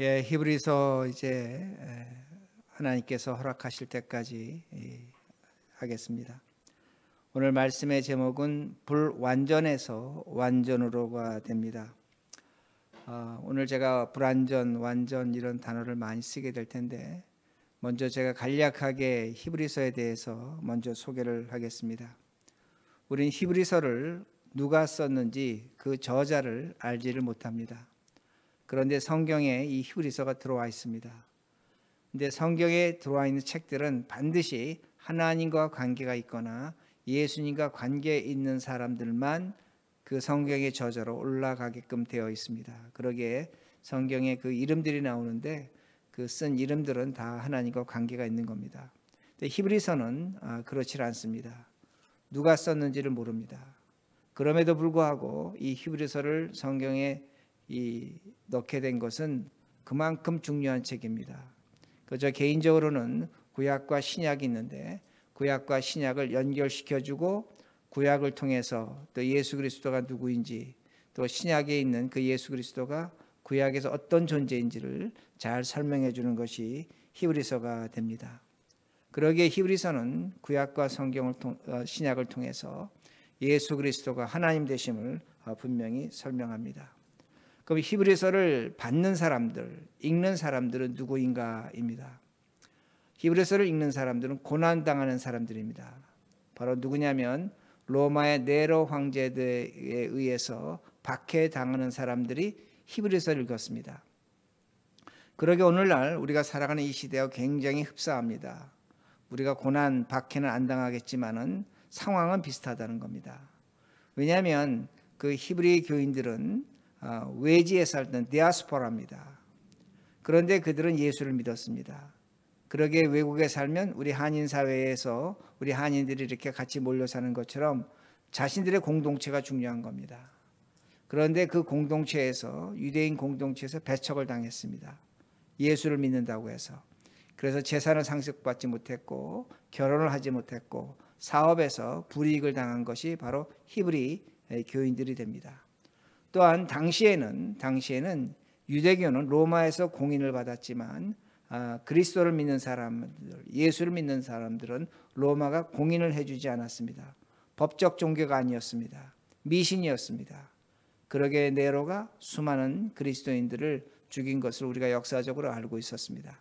예, 히브리서 이제 하나님께서 허락하실 때까지 하겠습니다. 오늘 말씀의 제목은 불완전에서 완전으로가 됩니다. 어, 오늘 제가 불완전, 완전 이런 단어를 많이 쓰게 될 텐데 먼저 제가 간략하게 히브리서에 대해서 먼저 소개를 하겠습니다. 우린 히브리서를 누가 썼는지 그 저자를 알지를 못합니다. 그런데 성경에 이 히브리서가 들어와 있습니다. 근데 성경에 들어와 있는 책들은 반드시 하나님과 관계가 있거나 예수님과 관계 있는 사람들만 그 성경의 저자로 올라가게끔 되어 있습니다. 그러기 성경에 그 이름들이 나오는데 그 쓴 이름들은 다 하나님과 관계가 있는 겁니다. 근데 히브리서는 아, 그렇지 않습니다. 누가 썼는지를 모릅니다. 그럼에도 불구하고 이 히브리서를 성경에 이 넣게 된 것은 그만큼 중요한 책입니다. 그저 개인적으로는 구약과 신약이 있는데 구약과 신약을 연결시켜주고 구약을 통해서 또 예수 그리스도가 누구인지 또 신약에 있는 그 예수 그리스도가 구약에서 어떤 존재인지를 잘 설명해 주는 것이 히브리서가 됩니다. 그러기에 히브리서는 구약과 성경을 통, 어, 신약을 통해서 예수 그리스도가 하나님 되심을 어, 분명히 설명합니다. 그럼 히브리서를 받는 사람들, 읽는 사람들은 누구인가입니다. 히브리서를 읽는 사람들은 고난 당하는 사람들입니다. 바로 누구냐면 로마의 네로 황제에 의해서 박해 당하는 사람들이 히브리서를 읽었습니다. 그러게 오늘날 우리가 살아가는 이 시대와 굉장히 흡사합니다. 우리가 고난 박해는 안 당하겠지만은 상황은 비슷하다는 겁니다. 왜냐하면 그 히브리 교인들은 어, 외지에 살던 디아스포라입니다. 그런데 그들은 예수를 믿었습니다. 그러게 외국에 살면 우리 한인 사회에서 우리 한인들이 이렇게 같이 몰려 사는 것처럼 자신들의 공동체가 중요한 겁니다. 그런데 그 공동체에서 유대인 공동체에서 배척을 당했습니다. 예수를 믿는다고 해서 그래서 재산을 상속받지 못했고 결혼을 하지 못했고 사업에서 불이익을 당한 것이 바로 히브리 교인들이 됩니다. 또한 당시에는 당시에는 유대교는 로마에서 공인을 받았지만 아, 그리스도를 믿는 사람들, 예수를 믿는 사람들은 로마가 공인을 해주지 않았습니다. 법적 종교가 아니었습니다. 미신이었습니다. 그러게 네로가 수많은 그리스도인들을 죽인 것을 우리가 역사적으로 알고 있었습니다.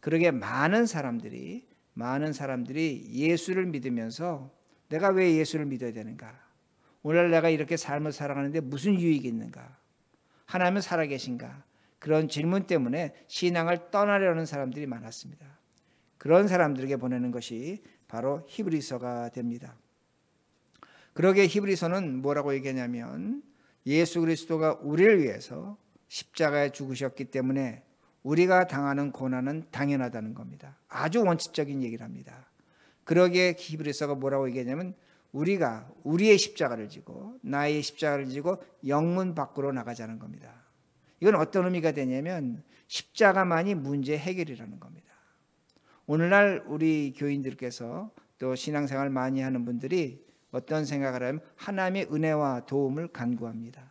그러게 많은 사람들이 많은 사람들이 예수를 믿으면서 내가 왜 예수를 믿어야 되는가? 오늘 내가 이렇게 삶을 살아가는데 무슨 유익이 있는가? 하나님은 살아계신가? 그런 질문 때문에 신앙을 떠나려는 사람들이 많았습니다. 그런 사람들에게 보내는 것이 바로 히브리서가 됩니다. 그러게 히브리서는 뭐라고 얘기하냐면 예수 그리스도가 우리를 위해서 십자가에 죽으셨기 때문에 우리가 당하는 고난은 당연하다는 겁니다. 아주 원칙적인 얘기를 합니다. 그러게 히브리서가 뭐라고 얘기하냐면 우리가 우리의 십자가를 지고 나의 십자가를 지고 영문 밖으로 나가자는 겁니다. 이건 어떤 의미가 되냐면 십자가만이 문제 해결이라는 겁니다. 오늘날 우리 교인들께서 또 신앙생활 많이 하는 분들이 어떤 생각을 하면 하나님의 은혜와 도움을 간구합니다.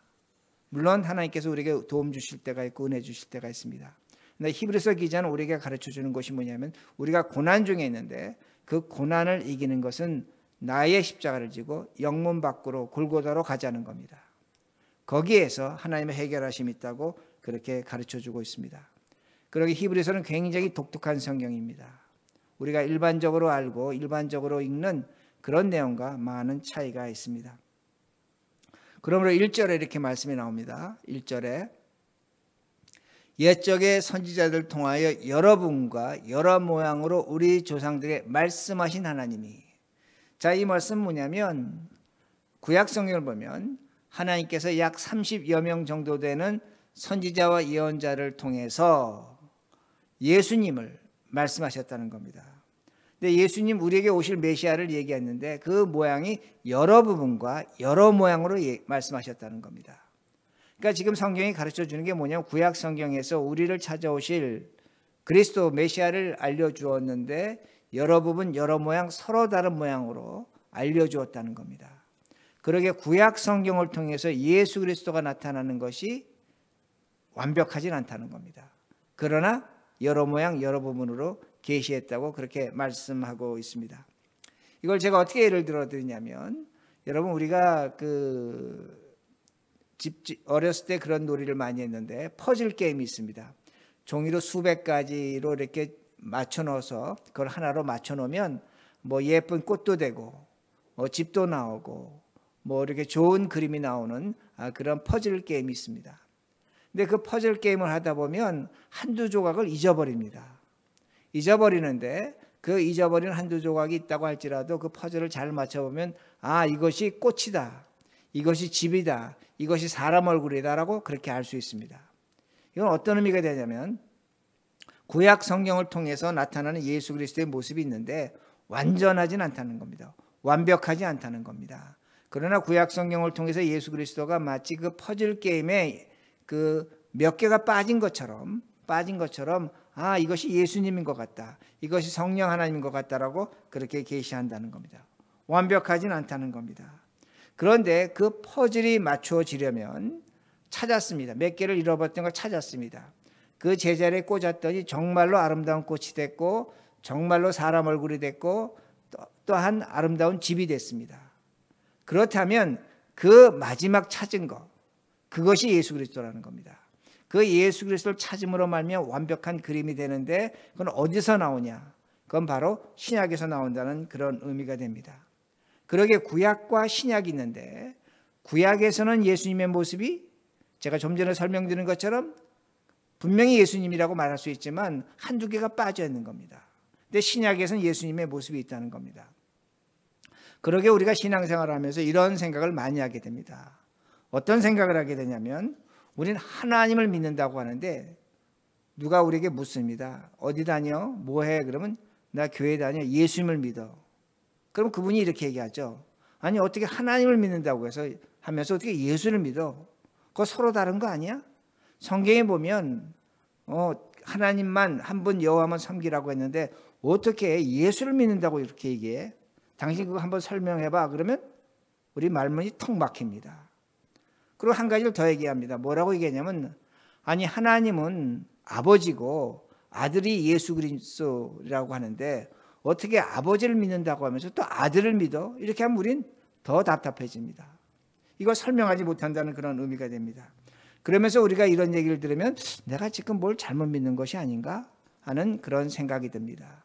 물론 하나님께서 우리에게 도움 주실 때가 있고 은혜 주실 때가 있습니다. 근데 히브리서 기자는 우리에게 가르쳐 주는 것이 뭐냐면 우리가 고난 중에 있는데 그 고난을 이기는 것은 나의 십자가를 지고 영문 밖으로 골고다로 가자는 겁니다. 거기에서 하나님의 해결하심이 있다고 그렇게 가르쳐 주고 있습니다. 그러기 히브리서는 굉장히 독특한 성경입니다. 우리가 일반적으로 알고 일반적으로 읽는 그런 내용과 많은 차이가 있습니다. 그러므로 1절에 이렇게 말씀이 나옵니다. 1절에 옛적의 선지자들 통하여 여러분과 여러 모양으로 우리 조상들의 말씀하신 하나님이 자, 이 말씀 뭐냐면 구약 성경을 보면 하나님께서 약 30여 명 정도 되는 선지자와 예언자를 통해서 예수님을 말씀하셨다는 겁니다. 근데 예수님 우리에게 오실 메시아를 얘기했는데 그 모양이 여러 부분과 여러 모양으로 예, 말씀하셨다는 겁니다. 그러니까 지금 성경이 가르쳐 주는 게 뭐냐면 구약 성경에서 우리를 찾아오실 그리스도 메시아를 알려 주었는데 여러 부분 여러 모양 서로 다른 모양으로 알려주었다는 겁니다. 그러게 구약 성경을 통해서 예수 그리스도가 나타나는 것이 완벽하진 않다는 겁니다. 그러나 여러 모양 여러 부분으로 계시했다고 그렇게 말씀하고 있습니다. 이걸 제가 어떻게 예를 들어 드리냐면 여러분 우리가 그 집, 어렸을 때 그런 놀이를 많이 했는데 퍼즐 게임이 있습니다. 종이로 수백 가지로 이렇게 맞춰 놓아서 그걸 하나로 맞춰 놓으면 뭐 예쁜 꽃도 되고 뭐 집도 나오고 뭐 이렇게 좋은 그림이 나오는 아, 그런 퍼즐 게임이 있습니다. 근데 그 퍼즐 게임을 하다 보면 한두 조각을 잊어버립니다. 잊어버리는데 그 잊어버린 한두 조각이 있다고 할지라도 그 퍼즐을 잘 맞춰보면 아 이것이 꽃이다. 이것이 집이다. 이것이 사람 얼굴이다라고 그렇게 알 수 있습니다. 이건 어떤 의미가 되냐면 구약 성경을 통해서 나타나는 예수 그리스도의 모습이 있는데 완전하진 않다는 겁니다. 완벽하지 않다는 겁니다. 그러나 구약 성경을 통해서 예수 그리스도가 마치 그 퍼즐 게임에 그 몇 개가 빠진 것처럼 빠진 것처럼 아 이것이 예수님인 것 같다. 이것이 성령 하나님인 것 같다라고 그렇게 계시한다는 겁니다. 완벽하진 않다는 겁니다. 그런데 그 퍼즐이 맞추지려면 찾았습니다. 몇 개를 잃어버렸던 걸 찾았습니다. 그 제자리에 꽂았더니 정말로 아름다운 꽃이 됐고 정말로 사람 얼굴이 됐고 또한 아름다운 집이 됐습니다. 그렇다면 그 마지막 찾은 것 그것이 예수 그리스도라는 겁니다. 그 예수 그리스도를 찾음으로 말면 완벽한 그림이 되는데 그건 어디서 나오냐? 그건 바로 신약에서 나온다는 그런 의미가 됩니다. 그러게 구약과 신약이 있는데 구약에서는 예수님의 모습이 제가 좀 전에 설명드린 것처럼 분명히 예수님이라고 말할 수 있지만 한두 개가 빠져 있는 겁니다. 근데 신약에서는 예수님의 모습이 있다는 겁니다. 그러게 우리가 신앙생활을 하면서 이런 생각을 많이 하게 됩니다. 어떤 생각을 하게 되냐면 우리는 하나님을 믿는다고 하는데 누가 우리에게 묻습니다. 어디 다녀? 뭐 해? 그러면 나 교회 다녀. 예수님을 믿어. 그럼 그분이 이렇게 얘기하죠. 아니 어떻게 하나님을 믿는다고 해서 하면서 어떻게 예수를 믿어? 그거 서로 다른 거 아니야? 성경에 보면 어, 하나님만 한 분 여호와만 섬기라고 했는데 어떻게 예수를 믿는다고 이렇게 얘기해? 당신 그거 한번 설명해봐. 그러면 우리 말문이 턱 막힙니다. 그리고 한 가지를 더 얘기합니다. 뭐라고 얘기하냐면 아니 하나님은 아버지고 아들이 예수 그리스도라고 하는데 어떻게 아버지를 믿는다고 하면서 또 아들을 믿어? 이렇게 하면 우린 더 답답해집니다. 이걸 설명하지 못한다는 그런 의미가 됩니다. 그러면서 우리가 이런 얘기를 들으면 내가 지금 뭘 잘못 믿는 것이 아닌가 하는 그런 생각이 듭니다.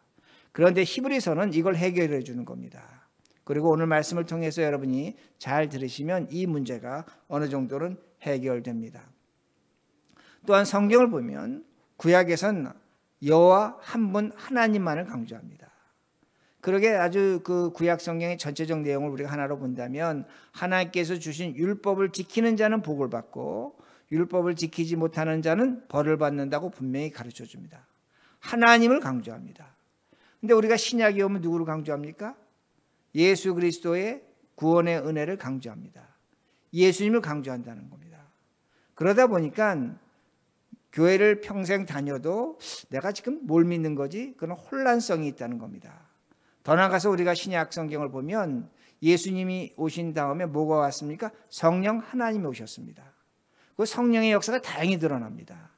그런데 히브리서는 이걸 해결해 주는 겁니다. 그리고 오늘 말씀을 통해서 여러분이 잘 들으시면 이 문제가 어느 정도는 해결됩니다. 또한 성경을 보면 구약에선 여호와 한 분 하나님만을 강조합니다. 그러게 아주 그 구약 성경의 전체적 내용을 우리가 하나로 본다면 하나님께서 주신 율법을 지키는 자는 복을 받고 율법을 지키지 못하는 자는 벌을 받는다고 분명히 가르쳐 줍니다. 하나님을 강조합니다. 근데 우리가 신약이 오면 누구를 강조합니까? 예수 그리스도의 구원의 은혜를 강조합니다. 예수님을 강조한다는 겁니다. 그러다 보니까 교회를 평생 다녀도 내가 지금 뭘 믿는 거지? 그런 혼란성이 있다는 겁니다. 더나가서 우리가 신약 성경을 보면 예수님이 오신 다음에 뭐가 왔습니까? 성령 하나님이 오셨습니다. 그 성령의 역사가 다행히 드러납니다.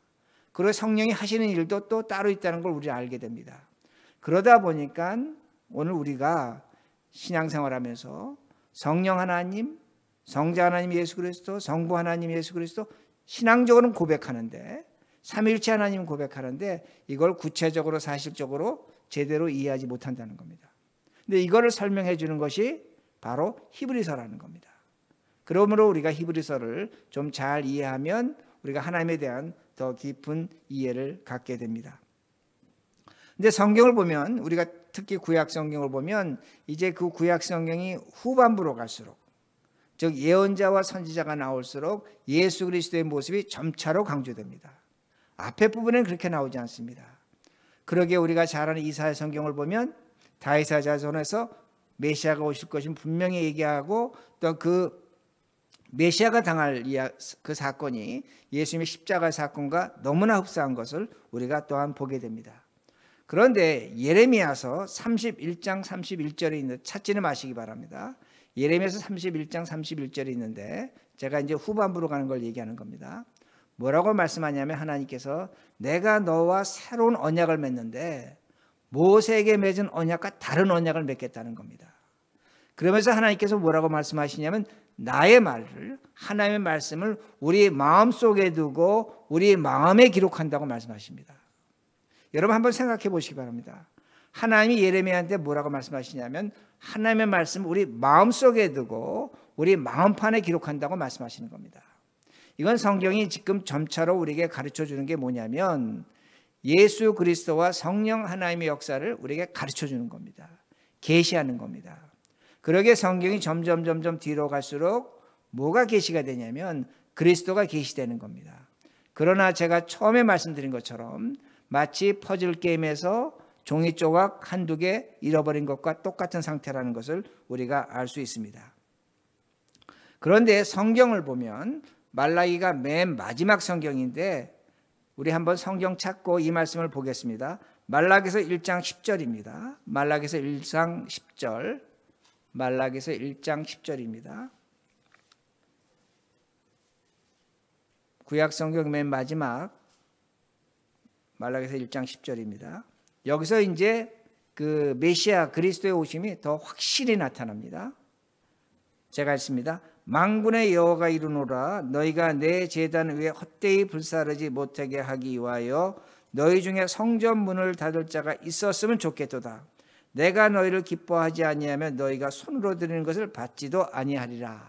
그리고 성령이 하시는 일도 또 따로 있다는 걸 우리 알게 됩니다. 그러다 보니까 오늘 우리가 신앙생활하면서 성령 하나님, 성자 하나님 예수 그리스도, 성부 하나님 예수 그리스도 신앙적으로는 고백하는데 삼일체 하나님 고백하는데 이걸 구체적으로 사실적으로 제대로 이해하지 못한다는 겁니다. 근데 이거를 설명해 주는 것이 바로 히브리서라는 겁니다. 그러므로 우리가 히브리서를 좀 잘 이해하면 우리가 하나님에 대한 더 깊은 이해를 갖게 됩니다. 근데 성경을 보면 우리가 특히 구약 성경을 보면 이제 그 구약 성경이 후반부로 갈수록 즉 예언자와 선지자가 나올수록 예수 그리스도의 모습이 점차로 강조됩니다. 앞에 부분은 그렇게 나오지 않습니다. 그러게 우리가 잘 아는 이사야 성경을 보면 다이사 자손에서 메시아가 오실 것이 분명히 얘기하고 또그 메시아가 당할 그 사건이 예수님의 십자가 사건과 너무나 흡사한 것을 우리가 또한 보게 됩니다. 그런데 예레미야서 31장 31절에 있는 찾지는 마시기 바랍니다. 예레미야서 31장 31절에 있는데 제가 이제 후반부로 가는 걸 얘기하는 겁니다. 뭐라고 말씀하냐면 하나님께서 내가 너와 새로운 언약을 맺는데 모세에게 맺은 언약과 다른 언약을 맺겠다는 겁니다. 그러면서 하나님께서 뭐라고 말씀하시냐면 나의 말을 하나님의 말씀을 우리 마음 속에 두고 우리 마음에 기록한다고 말씀하십니다. 여러분 한번 생각해 보시기 바랍니다. 하나님이 예레미야한테 뭐라고 말씀하시냐면 하나님의 말씀 우리 마음 속에 두고 우리 마음판에 기록한다고 말씀하시는 겁니다. 이건 성경이 지금 점차로 우리에게 가르쳐 주는 게 뭐냐면 예수 그리스도와 성령 하나님의 역사를 우리에게 가르쳐 주는 겁니다. 계시하는 겁니다. 그러게 성경이 점점 점점 뒤로 갈수록 뭐가 계시가 되냐면 그리스도가 계시되는 겁니다. 그러나 제가 처음에 말씀드린 것처럼 마치 퍼즐 게임에서 종이 조각 한두 개 잃어버린 것과 똑같은 상태라는 것을 우리가 알 수 있습니다. 그런데 성경을 보면 말라기가 맨 마지막 성경인데 우리 한번 성경 찾고 이 말씀을 보겠습니다. 말라기서 1장 10절입니다. 말라기서 1장 10절 말라기서 1장 10절입니다. 구약 성경 맨 마지막 말라기서 1장 10절입니다. 여기서 이제 그 메시아 그리스도의 오심이 더 확실히 나타납니다. 제가 읽습니다. 망군의 여호가 이르노라 너희가 내 제단 위에 헛되이 불사르지 못하게 하기 위하여 너희 중에 성전 문을 닫을 자가 있었으면 좋겠도다. 내가 너희를 기뻐하지 아니하면 너희가 손으로 드리는 것을 받지도 아니하리라.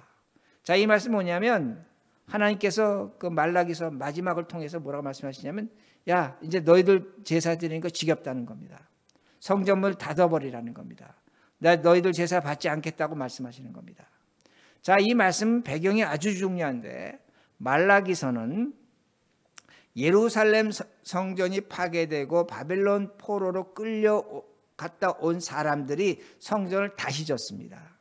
자, 이 말씀 뭐냐면 하나님께서 그 말라기서 마지막을 통해서 뭐라고 말씀하시냐면 야, 이제 너희들 제사 드리는 거 지겹다는 겁니다. 성전을 닫아버리라는 겁니다. 나 너희들 제사 받지 않겠다고 말씀하시는 겁니다. 자, 이 말씀 배경이 아주 중요한데 말라기서는 예루살렘 성전이 파괴되고 바벨론 포로로 끌려 갔다 온 사람들이 성전을 다시 졌습니다.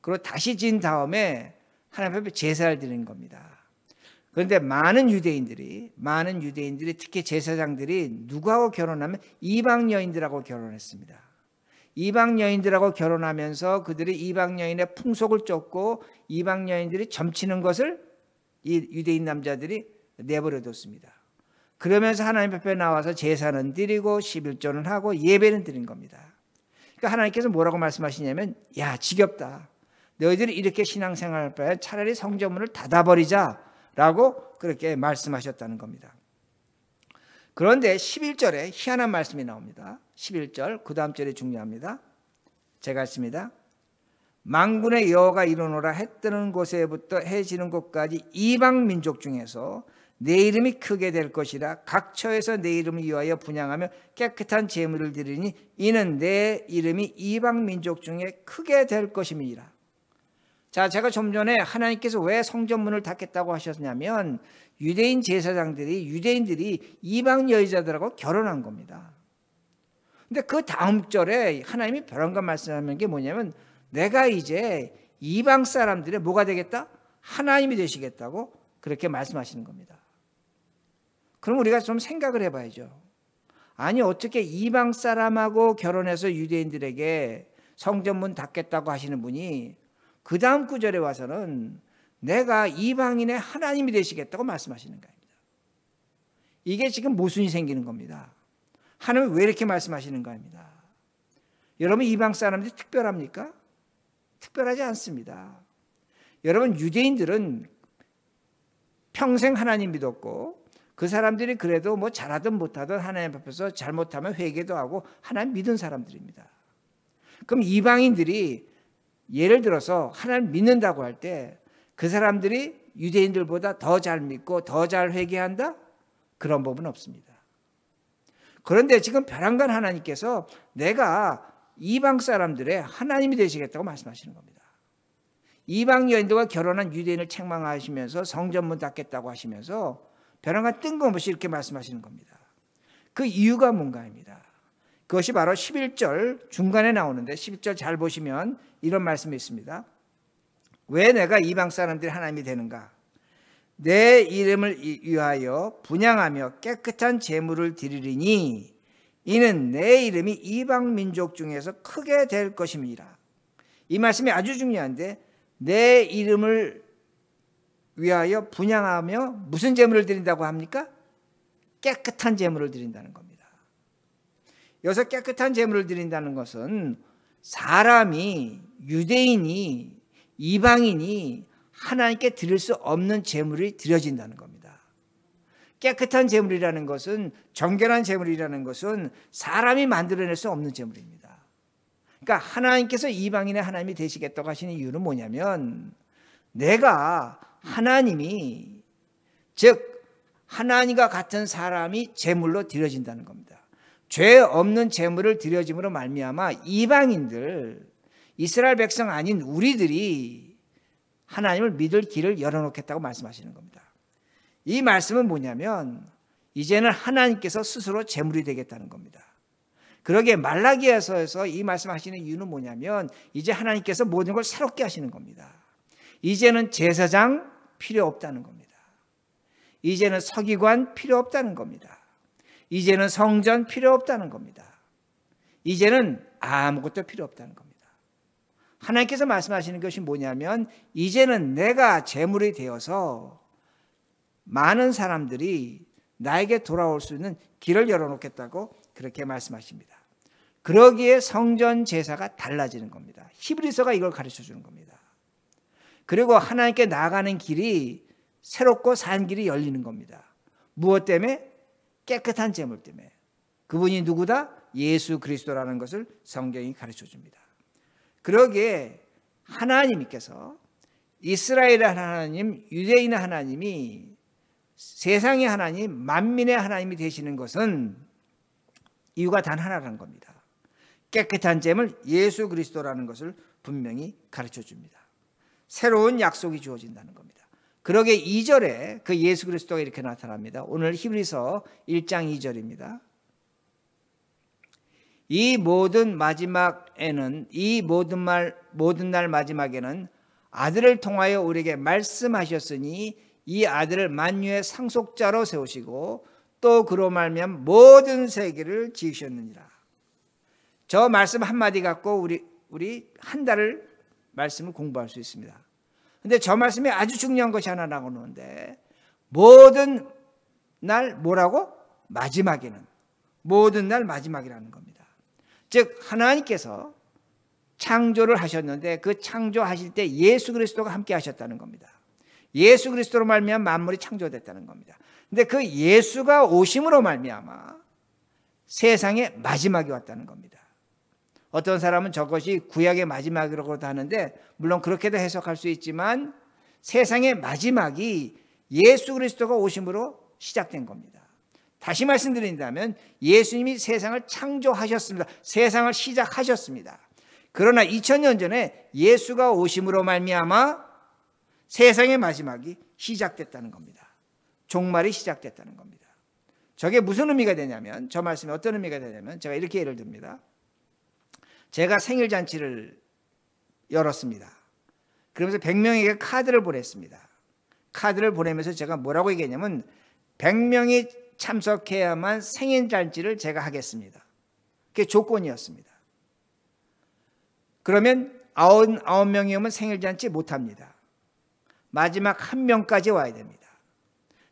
그리고 다시 진 다음에 하나님 앞에 제사를 드리는 겁니다. 그런데 많은 유대인들이 많은 유대인들이 특히 제사장들이 누구하고 결혼하면 이방 여인들하고 결혼했습니다. 이방 여인들하고 결혼하면서 그들이 이방 여인의 풍속을 쫓고 이방 여인들이 점치는 것을 이 유대인 남자들이 내버려뒀습니다. 그러면서 하나님 앞에 나와서 제사는 드리고 11조는 하고 예배는 드린 겁니다. 그러니까 하나님께서 뭐라고 말씀하시냐면 야 지겹다. 너희들이 이렇게 신앙생활할 바에 차라리 성전문을 닫아버리자라고 그렇게 말씀하셨다는 겁니다. 그런데 11절에 희한한 말씀이 나옵니다. 11절 그 다음 절이 중요합니다. 제가 읽습니다. 망군의 여호가 이르노라 해 뜨는 곳에부터 해 지는 곳까지 이방 민족 중에서 내 이름이 크게 될 것이라 각 처에서 내 이름을 위하여 분양하며 깨끗한 재물을 드리니 이는 내 이름이 이방 민족 중에 크게 될것임이라 자, 제가 좀 전에 하나님께서 왜 성전문을 닫겠다고 하셨냐면 유대인 제사장들이 유대인들이 이방 여자들하고 결혼한 겁니다. 근데 그 다음 절에 하나님이 벼랑과 말씀하는 게 뭐냐면 내가 이제 이방 사람들의 뭐가 되겠다? 하나님이 되시겠다고 그렇게 말씀하시는 겁니다. 그럼 우리가 좀 생각을 해봐야죠. 아니 어떻게 이방 사람하고 결혼해서 유대인들에게 성전문 닫겠다고 하시는 분이 그 다음 구절에 와서는 내가 이방인의 하나님이 되시겠다고 말씀하시는 겁니다. 이게 지금 모순이 생기는 겁니다. 하나님 왜 이렇게 말씀하시는 겁니다. 여러분 이방 사람들이 특별합니까? 특별하지 않습니다. 여러분 유대인들은 평생 하나님 믿었고 그 사람들이 그래도 뭐 잘하든 못하든 하나님 앞에서 잘못하면 회개도 하고 하나님 믿은 사람들입니다. 그럼 이방인들이 예를 들어서 하나님 믿는다고 할 때 그 사람들이 유대인들보다 더 잘 믿고 더 잘 회개한다? 그런 법은 없습니다. 그런데 지금 벼랑간 하나님께서 내가 이방 사람들의 하나님이 되시겠다고 말씀하시는 겁니다. 이방 여인들과 결혼한 유대인을 책망하시면서 성전문 닫겠다고 하시면서 변화가 뜬금없이 이렇게 말씀하시는 겁니다. 그 이유가 뭔가입니다. 그것이 바로 11절 중간에 나오는데 11절 잘 보시면 이런 말씀이 있습니다. 왜 내가 이방 사람들이 하나님이 되는가? 내 이름을 위하여 분양하며 깨끗한 재물을 드리리니 이는 내 이름이 이방 민족 중에서 크게 될 것입니다. 이 말씀이 아주 중요한데 내 이름을 위하여 분양하며 무슨 재물을 드린다고 합니까? 깨끗한 재물을 드린다는 겁니다. 여기서 깨끗한 재물을 드린다는 것은 사람이 유대인이 이방인이 하나님께 드릴 수 없는 재물이 드려진다는 겁니다. 깨끗한 재물이라는 것은 정결한 재물이라는 것은 사람이 만들어낼 수 없는 재물입니다. 그러니까 하나님께서 이방인의 하나님이 되시겠다고 하시는 이유는 뭐냐면 내가 하나님이 즉 하나님과 같은 사람이 제물로 드려진다는 겁니다. 죄 없는 제물을 드려짐으로 말미암아 이방인들 이스라엘 백성 아닌 우리들이 하나님을 믿을 길을 열어놓겠다고 말씀하시는 겁니다. 이 말씀은 뭐냐면 이제는 하나님께서 스스로 제물이 되겠다는 겁니다. 그러게 말라기에서이 말씀하시는 이유는 뭐냐면 이제 하나님께서 모든 걸 새롭게 하시는 겁니다. 이제는 제사장 필요 없다는 겁니다. 이제는 서기관 필요 없다는 겁니다. 이제는 성전 필요 없다는 겁니다. 이제는 아무것도 필요 없다는 겁니다. 하나님께서 말씀하시는 것이 뭐냐면 이제는 내가 재물이 되어서 많은 사람들이 나에게 돌아올 수 있는 길을 열어놓겠다고 그렇게 말씀하십니다. 그러기에 성전 제사가 달라지는 겁니다. 히브리서가 이걸 가르쳐 주는 겁니다. 그리고 하나님께 나아가는 길이 새롭고 산 길이 열리는 겁니다. 무엇 때문에? 깨끗한 재물 때문에. 그분이 누구다? 예수 그리스도라는 것을 성경이 가르쳐 줍니다. 그러기에 하나님께서 이스라엘 하나님, 유대인 하나님이 세상의 하나님, 만민의 하나님이 되시는 것은 이유가 단 하나라는 겁니다. 깨끗한 잼을 예수 그리스도라는 것을 분명히 가르쳐 줍니다. 새로운 약속이 주어진다는 겁니다. 그러게 2절에 그 예수 그리스도가 이렇게 나타납니다. 오늘 히브리서 1장 2절입니다. 이 모든 마지막에는 이 모든 말 모든 날 마지막에는 아들을 통하여 우리에게 말씀하셨으니 이 아들을 만유의 상속자로 세우시고 또 그로 말면 모든 세계를 지으셨느니라. 저 말씀 한마디 갖고 우리 우리 한 달을 말씀을 공부할 수 있습니다. 근데 저 말씀이 아주 중요한 것이 하나 나오는데 모든 날 뭐라고? 마지막에는 모든 날 마지막이라는 겁니다. 즉 하나님께서 창조를 하셨는데 그 창조하실 때 예수 그리스도가 함께 하셨다는 겁니다. 예수 그리스도로 말미암아 만물이 창조됐다는 겁니다. 근데 그 예수가 오심으로 말미암아 세상의 마지막이 왔다는 겁니다. 어떤 사람은 저것이 구약의 마지막이라고도 하는데 물론 그렇게도 해석할 수 있지만 세상의 마지막이 예수 그리스도가 오심으로 시작된 겁니다. 다시 말씀드린다면 예수님이 세상을 창조하셨습니다. 세상을 시작하셨습니다. 그러나 2000년 전에 예수가 오심으로 말미암아 세상의 마지막이 시작됐다는 겁니다. 종말이 시작됐다는 겁니다. 저게 무슨 의미가 되냐면 저 말씀이 어떤 의미가 되냐면 제가 이렇게 예를 듭니다. 제가 생일 잔치를 열었습니다. 그러면서 100명에게 카드를 보냈습니다. 카드를 보내면서 제가 뭐라고 얘기했냐면 100명이 참석해야만 생일 잔치를 제가 하겠습니다. 그게 조건이었습니다. 그러면 99명이 오면 생일 잔치 못합니다. 마지막 한 명까지 와야 됩니다.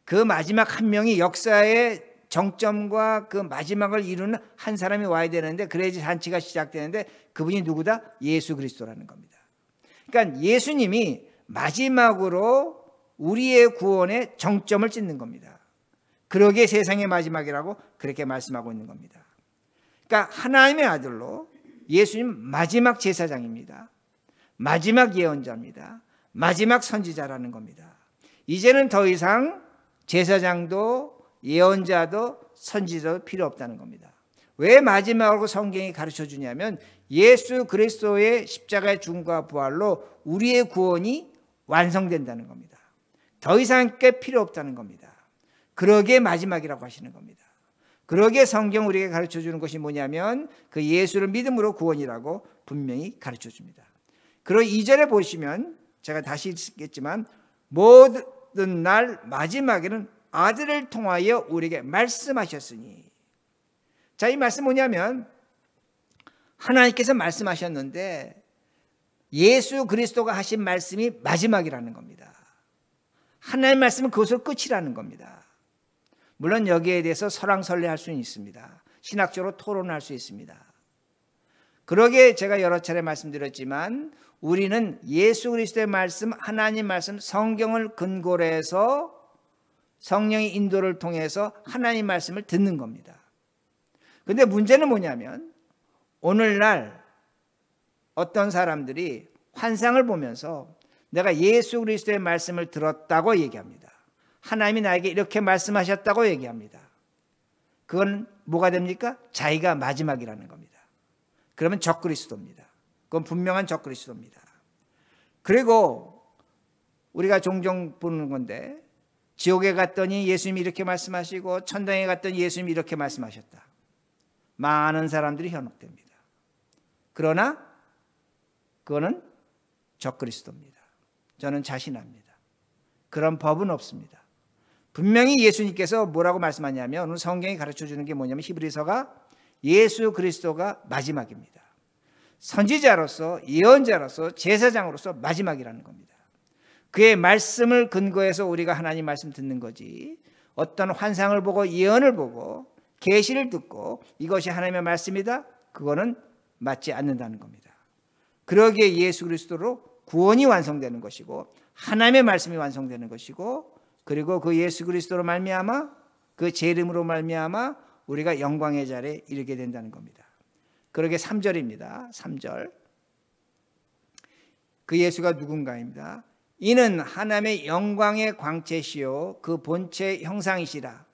그 마지막 한 명이 역사에 정점과 그 마지막을 이루는 한 사람이 와야 되는데 그래야지 잔치가 시작되는데 그분이 누구다? 예수 그리스도라는 겁니다. 그러니까 예수님이 마지막으로 우리의 구원의 정점을 찍는 겁니다. 그러게 세상의 마지막이라고 그렇게 말씀하고 있는 겁니다. 그러니까 하나님의 아들로 예수님 마지막 제사장입니다. 마지막 예언자입니다. 마지막 선지자라는 겁니다. 이제는 더 이상 제사장도 예언자도 선지자도 필요 없다는 겁니다. 왜 마지막으로 성경이 가르쳐 주냐면 예수 그리스도의 십자가의 죽음과 부활로 우리의 구원이 완성된다는 겁니다. 더 이상 꽤 필요 없다는 겁니다. 그러게 마지막이라고 하시는 겁니다. 그러게 성경 우리에게 가르쳐 주는 것이 뭐냐면 그 예수를 믿음으로 구원이라고 분명히 가르쳐 줍니다. 그리고 2절에 보시면 제가 다시 읽겠지만 모든 날 마지막에는 아들을 통하여 우리에게 말씀하셨으니 자 이 말씀 뭐냐면 하나님께서 말씀하셨는데 예수 그리스도가 하신 말씀이 마지막이라는 겁니다. 하나님의 말씀은 그것을 끝이라는 겁니다. 물론 여기에 대해서 설랑설래할 수는 있습니다. 신학적으로 토론할 수 있습니다. 그러게 제가 여러 차례 말씀드렸지만 우리는 예수 그리스도의 말씀, 하나님 말씀, 성경을 근거로 해서 성령의 인도를 통해서 하나님 말씀을 듣는 겁니다. 근데 문제는 뭐냐면 오늘날 어떤 사람들이 환상을 보면서 내가 예수 그리스도의 말씀을 들었다고 얘기합니다. 하나님이 나에게 이렇게 말씀하셨다고 얘기합니다. 그건 뭐가 됩니까? 자기가 마지막이라는 겁니다. 그러면 적그리스도입니다. 그건 분명한 적그리스도입니다. 그리고 우리가 종종 보는 건데 지옥에 갔더니 예수님이 이렇게 말씀하시고 천당에 갔더니 예수님이 이렇게 말씀하셨다. 많은 사람들이 현혹됩니다. 그러나 그거는 적그리스도입니다. 저는 자신합니다. 그런 법은 없습니다. 분명히 예수님께서 뭐라고 말씀하냐면 오늘 성경이 가르쳐 주는 게 뭐냐면 히브리서가 예수 그리스도가 마지막입니다. 선지자로서 예언자로서 제사장으로서 마지막이라는 겁니다. 그의 말씀을 근거해서 우리가 하나님 말씀 듣는 거지. 어떤 환상을 보고 예언을 보고 계시를 듣고 이것이 하나님의 말씀이다. 그거는 맞지 않는다는 겁니다. 그러기에 예수 그리스도로 구원이 완성되는 것이고 하나님의 말씀이 완성되는 것이고 그리고 그 예수 그리스도로 말미암아 그제 이름으로 말미암아 우리가 영광의 자리에 이르게 된다는 겁니다. 그러게 3절입니다. 3절. 그 예수가 누군가입니다. 이는 하나님의 영광의 광채시요 그 본체 형상이시라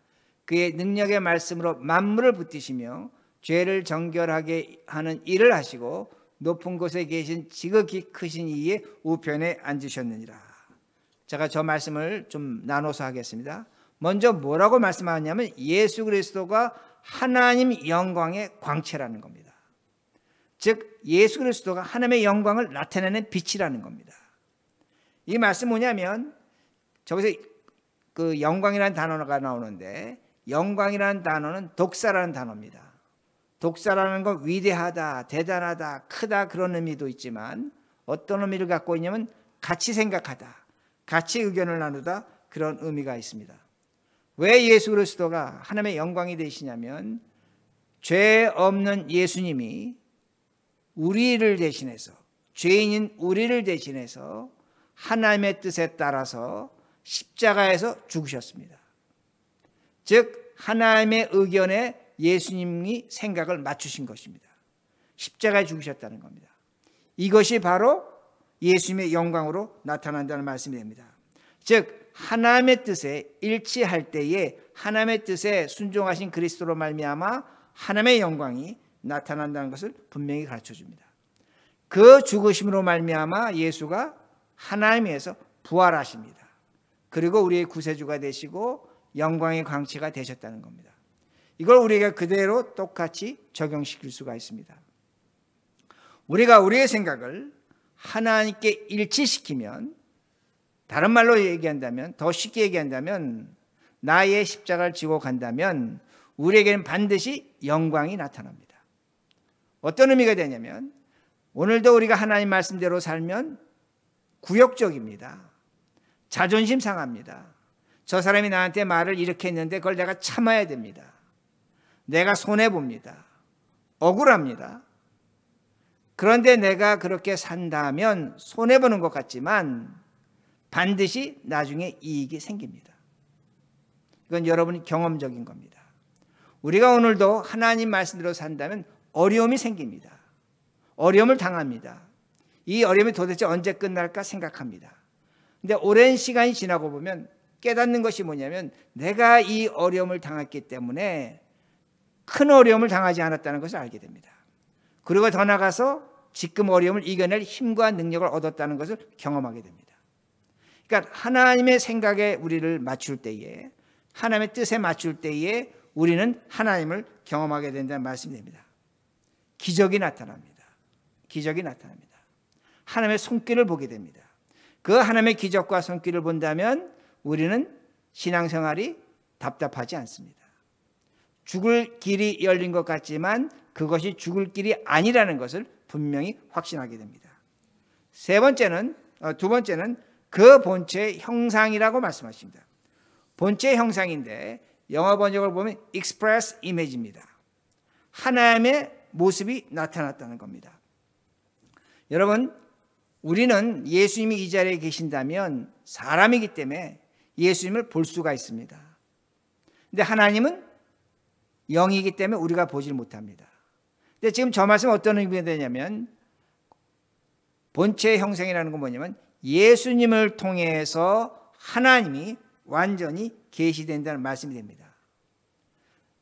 그의 능력의 말씀으로 만물을 붙이시며 죄를 정결하게 하는 일을 하시고 높은 곳에 계신 지극히 크신 이의 우편에 앉으셨느니라. 제가 저 말씀을 좀 나눠서 하겠습니다. 먼저 뭐라고 말씀하냐면 셨 예수 그리스도가 하나님 영광의 광채라는 겁니다. 즉 예수 그리스도가 하나님의 영광을 나타내는 빛이라는 겁니다. 이 말씀 뭐냐면 저기서 그 영광이라는 단어가 나오는데 영광이라는 단어는 독사라는 단어입니다. 독사라는 건 위대하다, 대단하다, 크다 그런 의미도 있지만 어떤 의미를 갖고 있냐면 같이 생각하다, 같이 의견을 나누다 그런 의미가 있습니다. 왜 예수 그리스도가 하나님의 영광이 되시냐면 죄 없는 예수님이 우리를 대신해서 죄인인 우리를 대신해서 하나님의 뜻에 따라서 십자가에서 죽으셨습니다. 즉 하나님의 의견에 예수님이 생각을 맞추신 것입니다. 십자가에 죽으셨다는 겁니다. 이것이 바로 예수님의 영광으로 나타난다는 말씀이 됩니다. 즉 하나님의 뜻에 일치할 때에 하나님의 뜻에 순종하신 그리스도로 말미암아 하나님의 영광이 나타난다는 것을 분명히 가르쳐 줍니다. 그 죽으심으로 말미암아 예수가 하나님에서 부활하십니다. 그리고 우리의 구세주가 되시고 영광의 광채가 되셨다는 겁니다. 이걸 우리가 그대로 똑같이 적용시킬 수가 있습니다. 우리가 우리의 생각을 하나님께 일치시키면 다른 말로 얘기한다면 더 쉽게 얘기한다면 나의 십자가를 지고 간다면 우리에게는 반드시 영광이 나타납니다. 어떤 의미가 되냐면 오늘도 우리가 하나님 말씀대로 살면 구역적입니다. 자존심 상합니다. 저 사람이 나한테 말을 이렇게 했는데 그걸 내가 참아야 됩니다. 내가 손해봅니다. 억울합니다. 그런데 내가 그렇게 산다면 손해보는 것 같지만 반드시 나중에 이익이 생깁니다. 이건 여러분이 경험적인 겁니다. 우리가 오늘도 하나님 말씀대로 산다면 어려움이 생깁니다. 어려움을 당합니다. 이 어려움이 도대체 언제 끝날까 생각합니다. 근데 오랜 시간이 지나고 보면 깨닫는 것이 뭐냐면 내가 이 어려움을 당했기 때문에 큰 어려움을 당하지 않았다는 것을 알게 됩니다. 그리고 더 나가서 지금 어려움을 이겨낼 힘과 능력을 얻었다는 것을 경험하게 됩니다. 그러니까 하나님의 생각에 우리를 맞출 때에 하나님의 뜻에 맞출 때에 우리는 하나님을 경험하게 된다는 말씀입니다. 기적이 나타납니다. 기적이 나타납니다. 하나님의 손길을 보게 됩니다. 그 하나님의 기적과 손길을 본다면 우리는 신앙생활이 답답하지 않습니다. 죽을 길이 열린 것 같지만 그것이 죽을 길이 아니라는 것을 분명히 확신하게 됩니다. 세 번째는 어, 두 번째는 그 본체의 형상이라고 말씀하십니다. 본체 형상인데 영어 번역을 보면 express image입니다. 하나님의 모습이 나타났다는 겁니다. 여러분 우리는 예수님이 이 자리에 계신다면 사람이기 때문에 예수님을 볼 수가 있습니다. 근데 하나님은 영이기 때문에 우리가 보질 못합니다. 근데 지금 저 말씀 어떤 의미가 되냐면 본체 형상이라는 건 뭐냐면 예수님을 통해서 하나님이 완전히 계시된다는 말씀이 됩니다.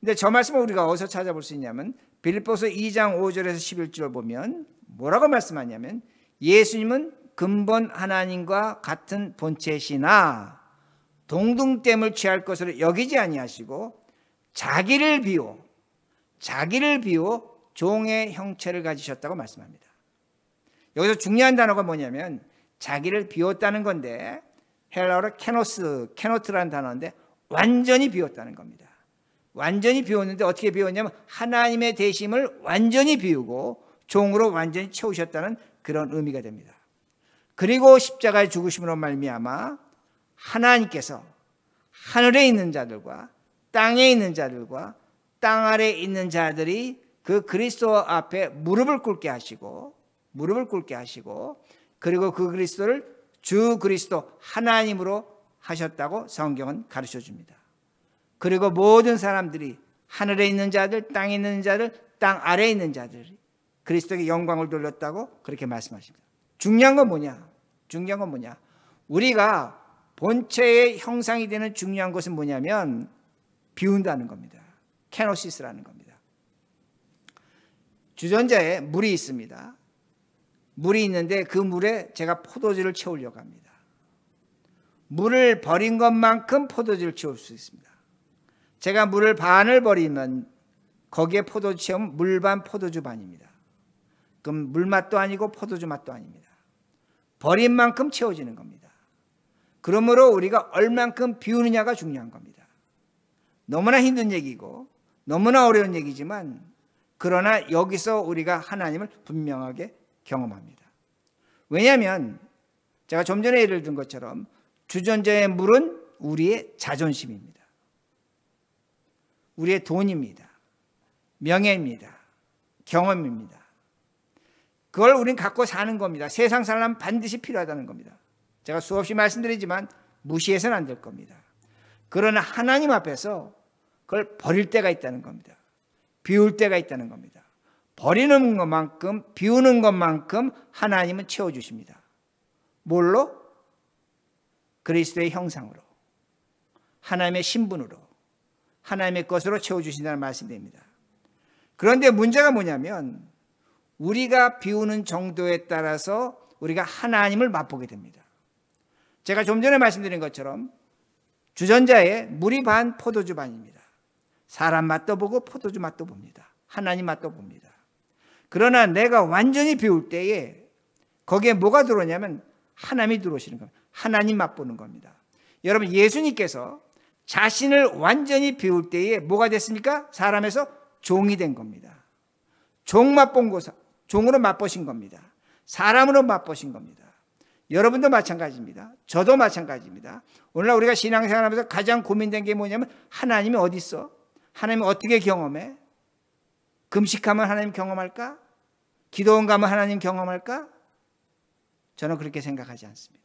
근데 저 말씀을 우리가 어디서 찾아볼 수 있냐면 빌립보서 2장 5절에서 11절 보면 뭐라고 말씀하냐면 예수님은 근본 하나님과 같은 본체시나 동등됨을 취할 것으로 여기지 아니하시고 자기를 비워 자기를 비워 종의 형체를 가지셨다고 말씀합니다. 여기서 중요한 단어가 뭐냐면 자기를 비웠다는 건데 헬라어로 케노스, 케노트라는 단어인데 완전히 비웠다는 겁니다. 완전히 비웠는데 어떻게 비웠냐면 하나님의 대심을 완전히 비우고 종으로 완전히 채우셨다는 그런 의미가 됩니다. 그리고 십자가의 죽으심으로 말미암아 하나님께서 하늘에 있는 자들과 땅에 있는 자들과 땅 아래 있는 자들이 그 그리스도 앞에 무릎을 꿇게 하시고 무릎을 꿇게 하시고 그리고 그 그리스도를 주 그리스도 하나님으로 하셨다고 성경은 가르쳐 줍니다. 그리고 모든 사람들이 하늘에 있는 자들, 땅에 있는 자들, 땅 아래에 있는 자들 그리스도에게 영광을 돌렸다고 그렇게 말씀하십니다. 중요한 건 뭐냐? 중요한 건 뭐냐? 우리가 본체의 형상이 되는 중요한 것은 뭐냐면 비운다는 겁니다. 캐노시스라는 겁니다. 주전자에 물이 있습니다. 물이 있는데 그 물에 제가 포도주를 채우려고 합니다. 물을 버린 것만큼 포도주를 채울 수 있습니다. 제가 물을 반을 버리면 거기에 포도주 채우면 물 반 포도주 반입니다. 그럼 물맛도 아니고 포도주 맛도 아닙니다. 버린 만큼 채워지는 겁니다. 그러므로 우리가 얼만큼 비우느냐가 중요한 겁니다. 너무나 힘든 얘기고 너무나 어려운 얘기지만 그러나 여기서 우리가 하나님을 분명하게 경험합니다. 왜냐하면 제가 좀 전에 예를 든 것처럼 주전자의 물은 우리의 자존심입니다. 우리의 돈입니다. 명예입니다. 경험입니다. 그걸 우린 갖고 사는 겁니다. 세상 사람 반드시 필요하다는 겁니다. 제가 수없이 말씀드리지만 무시해서는 안 될 겁니다. 그러나 하나님 앞에서 그걸 버릴 때가 있다는 겁니다. 비울 때가 있다는 겁니다. 버리는 것만큼 비우는 것만큼 하나님은 채워주십니다. 뭘로? 그리스도의 형상으로 하나님의 신분으로 하나님의 것으로 채워주신다는 말씀입니다. 그런데 문제가 뭐냐면 우리가 비우는 정도에 따라서 우리가 하나님을 맛보게 됩니다. 제가 좀 전에 말씀드린 것처럼 주전자에 물이 반 포도주 반입니다. 사람 맛도 보고 포도주 맛도 봅니다. 하나님 맛도 봅니다. 그러나 내가 완전히 비울 때에 거기에 뭐가 들어오냐면 하나님이 들어오시는 겁니다. 하나님 맛보는 겁니다. 여러분 예수님께서 자신을 완전히 비울 때에 뭐가 됐습니까? 사람에서 종이 된 겁니다. 종맛 본 것, 종으로 맛보신 겁니다. 사람으로 맛보신 겁니다. 여러분도 마찬가지입니다. 저도 마찬가지입니다. 오늘날 우리가 신앙생활하면서 가장 고민된 게 뭐냐면 하나님이 어디 있어? 하나님 이 어떻게 경험해? 금식하면 하나님 경험할까? 기도원 가면 하나님 경험할까? 저는 그렇게 생각하지 않습니다.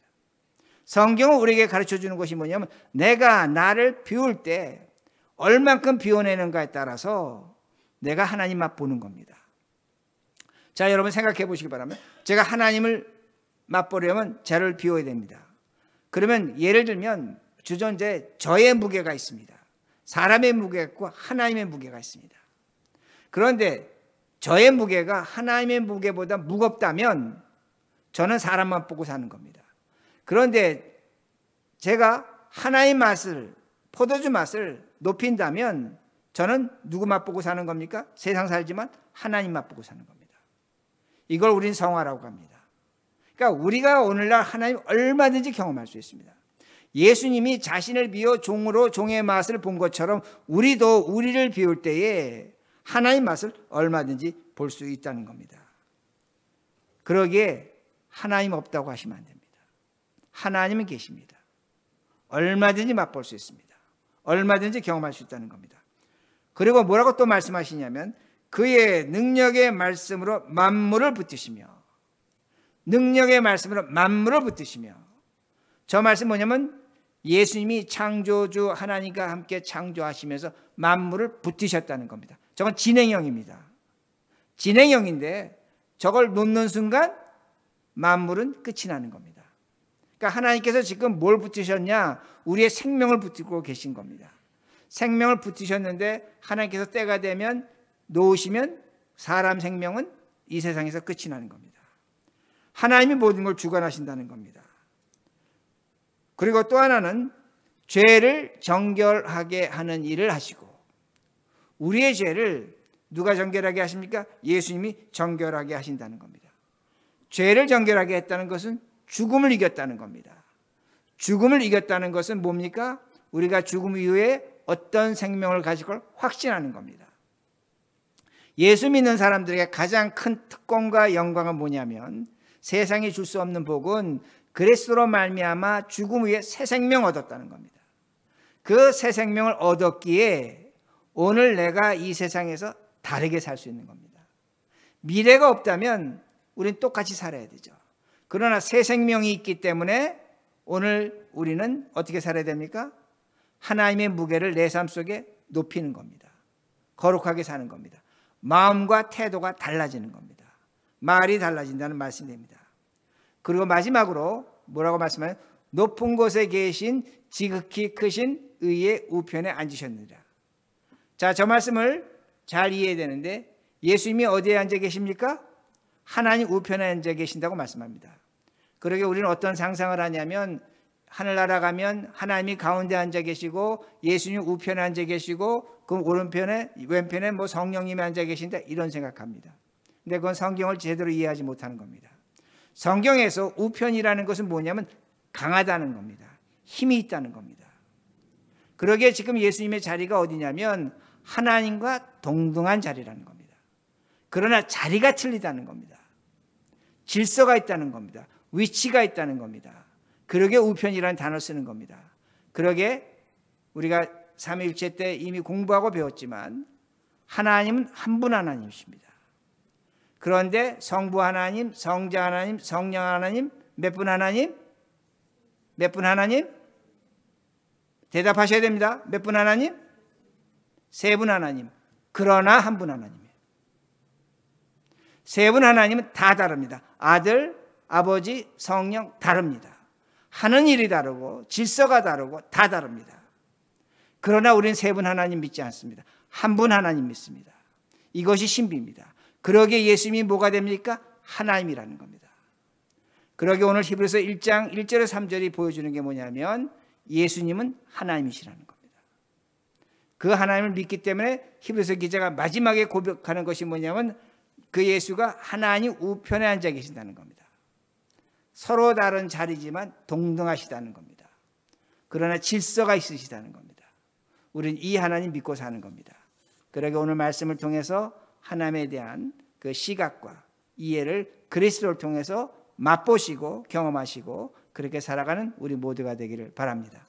성경은 우리에게 가르쳐 주는 것이 뭐냐면 내가 나를 비울 때 얼만큼 비워내는가에 따라서 내가 하나님 맛 보는 겁니다. 자, 여러분 생각해 보시기 바랍니다. 제가 하나님을 맛보려면 죄를 비워야 됩니다. 그러면 예를 들면 주전제 저의 무게가 있습니다. 사람의 무게가 있고 하나님의 무게가 있습니다. 그런데 저의 무게가 하나님의 무게보다 무겁다면 저는 사람만 보고 사는 겁니다. 그런데 제가 하나의 맛을 포도주 맛을 높인다면 저는 누구 맛보고 사는 겁니까? 세상 살지만 하나님 맛보고 사는 겁니다. 이걸 우린 성화라고 합니다. 그러니까 우리가 오늘날 하나님 얼마든지 경험할 수 있습니다. 예수님이 자신을 비워 종으로 종의 맛을 본 것처럼 우리도 우리를 비울 때에 하나님 맛을 얼마든지 볼 수 있다는 겁니다. 그러기에 하나님 없다고 하시면 안 됩니다. 하나님은 계십니다. 얼마든지 맛볼 수 있습니다. 얼마든지 경험할 수 있다는 겁니다. 그리고 뭐라고 또 말씀하시냐면 그의 능력의 말씀으로 만물을 붙드시며 능력의 말씀으로 만물을 붙드시며 저 말씀 뭐냐면 예수님이 창조주 하나님과 함께 창조하시면서 만물을 붙드셨다는 겁니다. 저건 진행형입니다. 진행형인데 저걸 놓는 순간 만물은 끝이 나는 겁니다. 그러니까 하나님께서 지금 뭘 붙으셨냐? 우리의 생명을 붙들고 계신 겁니다. 생명을 붙으셨는데 하나님께서 때가 되면 놓으시면 사람 생명은 이 세상에서 끝이 나는 겁니다. 하나님이 모든 걸 주관하신다는 겁니다. 그리고 또 하나는 죄를 정결하게 하는 일을 하시고 우리의 죄를 누가 정결하게 하십니까? 예수님이 정결하게 하신다는 겁니다. 죄를 정결하게 했다는 것은 죽음을 이겼다는 겁니다. 죽음을 이겼다는 것은 뭡니까? 우리가 죽음 이후에 어떤 생명을 가질 걸 확신하는 겁니다. 예수 믿는 사람들에게 가장 큰 특권과 영광은 뭐냐면 세상이 줄 수 없는 복은 그리스도로 말미암아 죽음 위에 새 생명 얻었다는 겁니다. 그 새 생명을 얻었기에 오늘 내가 이 세상에서 다르게 살 수 있는 겁니다. 미래가 없다면 우린 똑같이 살아야 되죠. 그러나 새 생명이 있기 때문에 오늘 우리는 어떻게 살아야 됩니까? 하나님의 무게를 내 삶 속에 높이는 겁니다. 거룩하게 사는 겁니다. 마음과 태도가 달라지는 겁니다. 말이 달라진다는 말씀입니다. 그리고 마지막으로 뭐라고 말씀하요? 높은 곳에 계신 지극히 크신 의의 우편에 앉으셨느라. 자, 저 말씀을 잘 이해해야 되는데 예수님이 어디에 앉아 계십니까? 하나님 우편에 앉아 계신다고 말씀합니다. 그러게 우리는 어떤 상상을 하냐면 하늘나라 가면 하나님이 가운데 앉아 계시고 예수님 우편에 앉아 계시고 그 오른편에 왼편에 뭐 성령님이 앉아 계신다 이런 생각합니다. 근데 그건 성경을 제대로 이해하지 못하는 겁니다. 성경에서 우편이라는 것은 뭐냐면 강하다는 겁니다. 힘이 있다는 겁니다. 그러기에 지금 예수님의 자리가 어디냐면 하나님과 동등한 자리라는 겁니다. 그러나 자리가 틀리다는 겁니다. 질서가 있다는 겁니다. 위치가 있다는 겁니다. 그러게 우편이라는 단어를 쓰는 겁니다. 그러게 우리가 삼일째 때 이미 공부하고 배웠지만 하나님은 한 분 하나님이십니다. 그런데 성부 하나님, 성자 하나님, 성령 하나님 몇 분 하나님? 몇 분 하나님? 대답하셔야 됩니다. 몇 분 하나님? 세 분 하나님. 그러나 한 분 하나님이에요. 세분 하나님은 다 다릅니다. 아들, 아버지, 성령 다릅니다. 하는 일이 다르고 질서가 다르고 다 다릅니다. 그러나 우리는 세 분 하나님 믿지 않습니다. 한 분 하나님 믿습니다. 이것이 신비입니다. 그러기에 예수님이 뭐가 됩니까? 하나님이라는 겁니다. 그러기에 오늘 히브리서 1장 1절에 3절이 보여주는 게 뭐냐면 예수님은 하나님이시라는 겁니다. 그 하나님을 믿기 때문에 히브리서 기자가 마지막에 고백하는 것이 뭐냐면 그 예수가 하나님 우편에 앉아 계신다는 겁니다. 서로 다른 자리지만 동등하시다는 겁니다. 그러나 질서가 있으시다는 겁니다. 우린 이 하나님 믿고 사는 겁니다. 그러게 오늘 말씀을 통해서 하나님에 대한 그 시각과 이해를 그리스도를 통해서 맛보시고 경험하시고 그렇게 살아가는 우리 모두가 되기를 바랍니다.